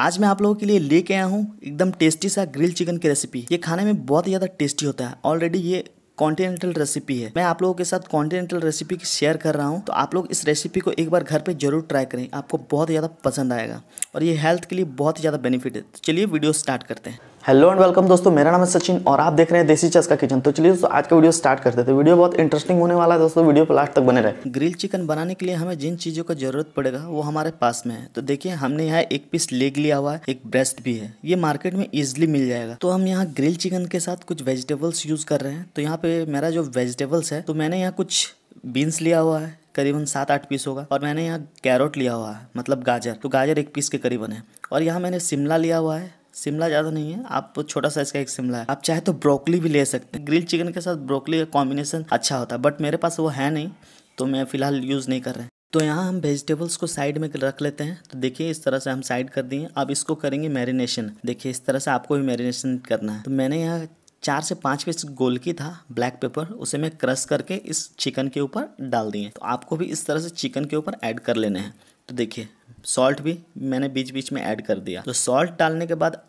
आज मैं आप लोगों के लिए लेके आया हूँ एकदम टेस्टी सा ग्रिल चिकन की रेसिपी ये खाने में बहुत ही ज़्यादा टेस्टी होता है ऑलरेडी ये कॉन्टिनेंटल रेसिपी है मैं आप लोगों के साथ कॉन्टिनेंटल रेसिपी की शेयर कर रहा हूँ तो आप लोग इस रेसिपी को एक बार घर पे जरूर ट्राई करें आपको बहुत ज़्यादा पसंद आएगा और ये हेल्थ के लिए बहुत ही ज़्यादा बेनिफिट है तो चलिए वीडियो स्टार्ट करते हैं हेलो एंड वेलकम दोस्तों मेरा नाम है सचिन और आप देख रहे हैं देसी चस का किचन तो चलिए दोस्तों आज का वीडियो स्टार्ट करते थे तो वीडियो बहुत इंटरेस्टिंग होने वाला है दोस्तों वीडियो पर लास्ट तक बने रहे ग्रिल चिकन बनाने के लिए हमें जिन चीज़ों का जरूरत पड़ेगा वो हमारे पास में है तो देखिए हमने यहाँ एक पीस लेग लिया हुआ है एक ब्रेस्ट भी है ये मार्केट में इजिली मिल जाएगा तो हम यहाँ ग्रिल चिकन के साथ कुछ वेजिटेबल्स यूज़ कर रहे हैं तो यहाँ पे मेरा जो वेजिटेबल्स है तो मैंने यहाँ कुछ बीन्स लिया हुआ है करीबन सात आठ पीस होगा और मैंने यहाँ कैरोट लिया हुआ है मतलब गाजर तो गाजर एक पीस के करीबन है और यहाँ मैंने शिमला लिया हुआ है शिमला ज़्यादा नहीं है आप छोटा साइज का एक शिमला है आप चाहे तो ब्रोकली भी ले सकते हैं ग्रिल चिकन के साथ ब्रोकली का कॉम्बिनेशन अच्छा होता है बट मेरे पास वो है नहीं तो मैं फ़िलहाल यूज़ नहीं कर रहा तो यहाँ हम वेजिटेबल्स को साइड में रख लेते हैं तो देखिए इस तरह से हम साइड कर दिए अब इसको करेंगे मैरिनेशन देखिए इस तरह से आपको भी मैरिनेशन करना है तो मैंने यहाँ चार से पाँच पीस गोल की था ब्लैक पेपर उसे मैं क्रश करके इस चिकन के ऊपर डाल दिए तो आपको भी इस तरह से चिकन के ऊपर ऐड कर लेने हैं तो देखिए सॉल्ट भी मैंने बीच बीच में ऐड कर दिया तो सॉल्ट डालने के बाद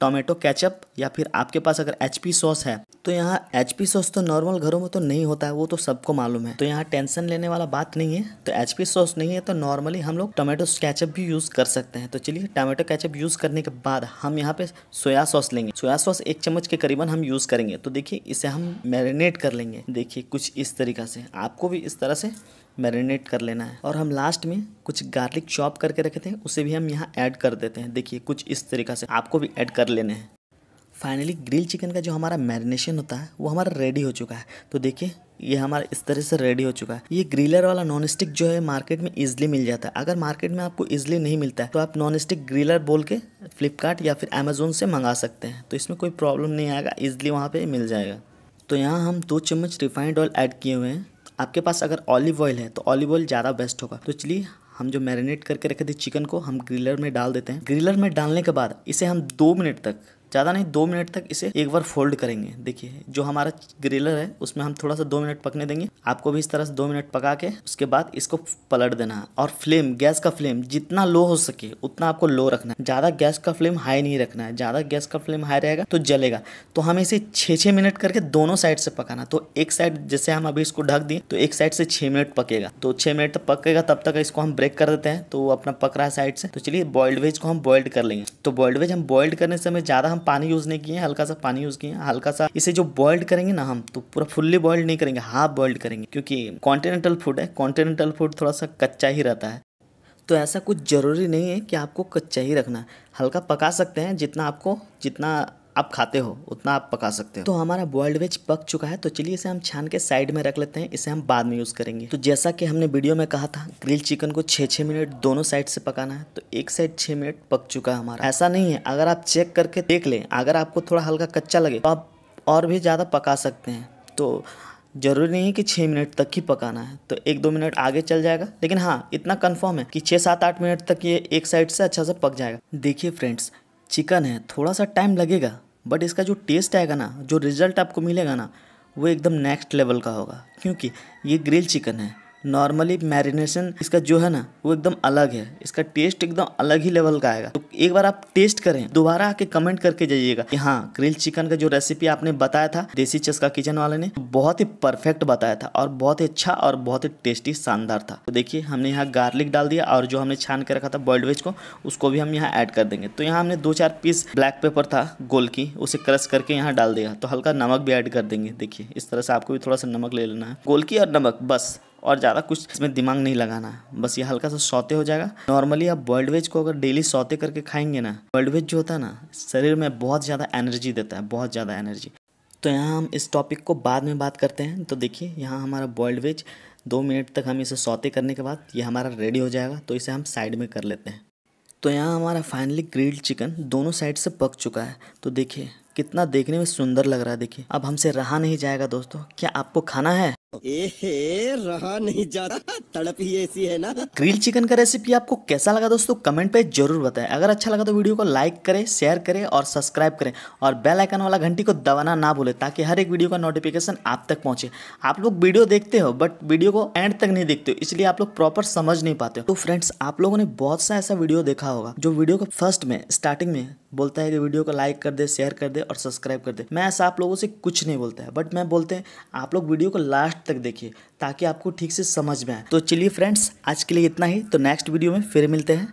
टोमेटो केचप या फिर आपके पास अगर एच सॉस है तो यहाँ एच सॉस तो नॉर्मल घरों में तो नहीं होता है वो तो सबको मालूम है तो यहाँ टेंशन लेने वाला बात नहीं है तो एच सॉस नहीं है तो नॉर्मली हम लोग टोमेटो केचप भी यूज़ कर सकते हैं तो चलिए टोमेटो केचप यूज़ करने के बाद हम यहाँ पे सोया सॉस लेंगे सोया सॉस एक चम्मच के करीबन हम यूज़ करेंगे तो देखिए इसे हम मैरिनेट कर लेंगे देखिए कुछ इस तरीका से आपको भी इस तरह से मैरिनेट कर लेना है और हम लास्ट में कुछ गार्लिक चॉप करके रखे थे उसे भी हम यहाँ ऐड कर देते हैं देखिए कुछ इस तरीका से आपको भी ऐड कर लेने हैं फाइनली ग्रिल चिकन का जो हमारा मैरिनेशन होता है वो हमारा रेडी हो चुका है तो देखिए ये हमारा इस तरह से रेडी हो चुका है ये ग्रिलर वाला नॉन स्टिक जो है मार्केट में इजिली मिल जाता है अगर मार्केट में आपको इजिली नहीं मिलता है तो आप नॉन स्टिक ग्रिलर बोल के फ्लिपकार्ट या फिर अमेजोन से मंगा सकते हैं तो इसमें कोई प्रॉब्लम नहीं आएगा इजिली वहाँ पर मिल जाएगा तो यहाँ हम दो चम्मच रिफाइंड ऑयल ऐड किए हुए हैं आपके पास अगर ऑलिव ऑयल है तो ऑलिव ऑयल ज़्यादा बेस्ट होगा तो चलिए हम जो मैरिनेट करके रखे थे चिकन को हम ग्रिलर में डाल देते हैं ग्रिलर में डालने के बाद इसे हम दो मिनट तक ज़्यादा नहीं दो मिनट तक इसे एक बार फोल्ड करेंगे देखिए जो हमारा ग्रिलर है उसमें हम थोड़ा सा दो मिनट पकने देंगे आपको भी इस तरह से दो मिनट पका के उसके बाद इसको पलट देना है और फ्लेम गैस का फ्लेम जितना लो हो सके उतना आपको लो रखना है ज़्यादा गैस का फ्लेम हाई नहीं रखना है ज़्यादा गैस का फ्लेम हाई रहेगा तो जलेगा तो हमें इसे छः छः मिनट करके दोनों साइड से पकाना तो एक साइड जैसे हम अभी इसको ढक दिए तो एक साइड से छः मिनट पकेगा तो छः मिनट तक पकेगा तब तक इसको हम ब्रेक कर देते हैं तो अपना पक रहा है साइड से तो चलिए बॉइल्ड वेज को हम बॉइल्ड कर लेंगे तो बॉइल्ड वेज हम बॉइल्ड करने से हमें ज़्यादा हम पानी यूज़ नहीं किए हैं हल्का सा पानी यूज़ किए हैं हल्का सा इसे जो बॉइल्ड करेंगे ना हम तो पूरा फुल्ली बॉइल्ड नहीं करेंगे हाफ बॉइल्ड करेंगे क्योंकि कॉन्टिनेंटल फूड है कॉन्टिनेंटल फूड थोड़ा सा कच्चा ही रहता है तो ऐसा कुछ ज़रूरी नहीं है कि आपको कच्चा ही रखना है हल्का पका सकते हैं जितना आपको जितना आप खाते हो उतना आप पका सकते हो तो हमारा बॉइल्ड वेज पक चुका है तो चलिए इसे हम छान के साइड में रख लेते हैं इसे हम बाद में यूज़ करेंगे तो जैसा कि हमने वीडियो में कहा था ग्रिल चिकन को छः छः मिनट दोनों साइड से पकाना है तो एक साइड छः मिनट पक चुका है हमारा ऐसा नहीं है अगर आप चेक करके देख लें अगर आपको थोड़ा हल्का कच्चा लगे तो आप और भी ज़्यादा पका सकते हैं तो जरूरी नहीं है कि छः मिनट तक ही पकाना है तो एक दो मिनट आगे चल जाएगा लेकिन हाँ इतना कन्फर्म है कि छः सात आठ मिनट तक ये एक साइड से अच्छा से पक जाएगा देखिए फ्रेंड्स चिकन है थोड़ा सा टाइम लगेगा बट इसका जो टेस्ट आएगा ना जो रिज़ल्ट आपको मिलेगा ना वो एकदम नेक्स्ट लेवल का होगा क्योंकि ये ग्रिल चिकन है नॉर्मली मैरिनेशन इसका जो है ना वो एकदम अलग है इसका टेस्ट एकदम अलग ही लेवल का आएगा तो एक बार आप टेस्ट करें दोबारा आके कमेंट करके जाइएगा कि हाँ ग्रिल चिकन का जो रेसिपी आपने बताया था देसी चस्का किचन वाले ने बहुत ही परफेक्ट बताया था और बहुत ही अच्छा और बहुत ही टेस्टी शानदार था तो देखिए हमने यहाँ गार्लिक डाल दिया और जो हमने छान के रखा था बॉइल्ड वेज को उसको भी हम यहाँ ऐड कर देंगे तो यहाँ हमने दो चार पीस ब्लैक पेपर था गोल की उसे क्रश करके यहाँ डाल दिया तो हल्का नमक भी ऐड कर देंगे देखिए इस तरह से आपको भी थोड़ा सा नमक ले लेना है गोल की और नमक बस और ज़्यादा कुछ इसमें दिमाग नहीं लगाना बस ये हल्का सा सौते हो जाएगा नॉर्मली आप बॉइल्ड वेज को अगर डेली सौते करके खाएंगे ना बॉइल्ड वेज जो होता है ना शरीर में बहुत ज़्यादा एनर्जी देता है बहुत ज़्यादा एनर्जी तो यहाँ हम इस टॉपिक को बाद में बात करते हैं तो देखिए यहाँ हमारा बॉइल्ड वेज दो मिनट तक हम इसे सौते करने के बाद ये हमारा रेडी हो जाएगा तो इसे हम साइड में कर लेते हैं तो यहाँ हमारा फाइनली ग्रिल्ड चिकन दोनों साइड से पक चुका है तो देखिए कितना देखने में सुंदर लग रहा है देखिए अब हमसे रहा नहीं जाएगा दोस्तों क्या आपको खाना है रहा नहीं जाता तड़प ही ऐसी है ना ग्रिल चिकन का रेसिपी आपको कैसा लगा दोस्तों कमेंट पे जरूर बताएं अगर अच्छा लगा तो वीडियो को लाइक करें शेयर करें और सब्सक्राइब करें और बेल आइकन वाला घंटी को दबाना ना भूलें ताकि हर एक वीडियो का नोटिफिकेशन आप तक पहुंचे आप लोग वीडियो देखते हो बट वीडियो को एंड तक नहीं देखते हो इसलिए आप लोग प्रॉपर समझ नहीं पाते हो तो फ्रेंड्स आप लोगों ने बहुत सा ऐसा वीडियो देखा होगा जो वीडियो के फर्स्ट में स्टार्टिंग में बोलता है कि वीडियो को लाइक कर दे शेयर कर दे और सब्सक्राइब कर दे मैं ऐसा आप लोगों से कुछ नहीं बोलता है बट मैं बोलते हैं आप लोग वीडियो को लास्ट तक देखिए ताकि आपको ठीक से समझ में आए तो चलिए फ्रेंड्स आज के लिए इतना ही तो नेक्स्ट वीडियो में फिर मिलते हैं